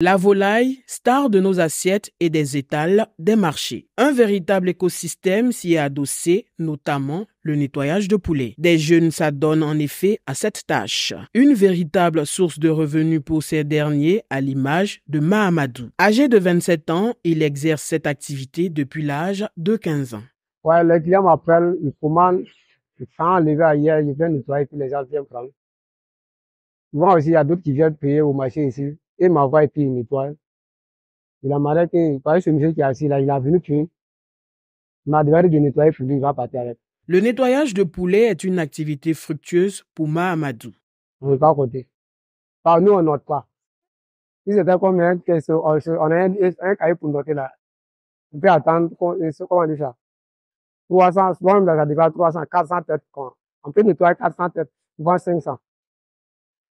La volaille, star de nos assiettes et des étals des marchés. Un véritable écosystème s'y est adossé, notamment le nettoyage de poulets. Des jeunes s'adonnent en effet à cette tâche. Une véritable source de revenus pour ces derniers, à l'image de Mahamadou. Âgé de 27 ans, il exerce cette activité depuis l'âge de 15 ans. les clients m'appellent, ils commandent, sont enlevés ailleurs, ils viennent nettoyer, puis les gens viennent prendre. Moi aussi, il y a d'autres qui viennent payer au marché ici et m'avoir pris une étoile. Il a dit que, par ce monsieur qui est assis là, il a venu tuer. Il m'a demandé de nettoyer pour lui, il va partir avec. Le nettoyage de poulet est une activité fructueuse pour Mahamadou. On ne veut pas compter. Par nous, on note pas. Si c'était comme un on a un, un cahier pour noter là. On peut attendre, euh, comment dire ça? 300, souvent, ça 300, 400 têtes. On peut nettoyer 400 têtes, souvent 500.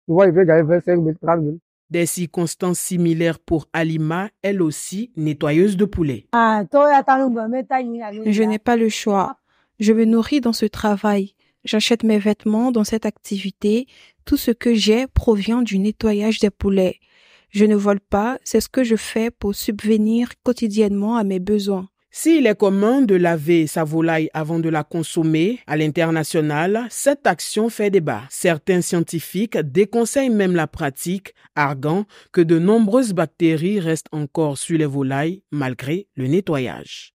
Tu vois, il veut gagner 25 000, 30 000. Des circonstances similaires pour Alima, elle aussi nettoyeuse de poulets. Ah, je n'ai pas le choix. Je me nourris dans ce travail. J'achète mes vêtements dans cette activité. Tout ce que j'ai provient du nettoyage des poulets. Je ne vole pas, c'est ce que je fais pour subvenir quotidiennement à mes besoins. S'il est commun de laver sa volaille avant de la consommer à l'international, cette action fait débat. Certains scientifiques déconseillent même la pratique, arguant que de nombreuses bactéries restent encore sur les volailles malgré le nettoyage.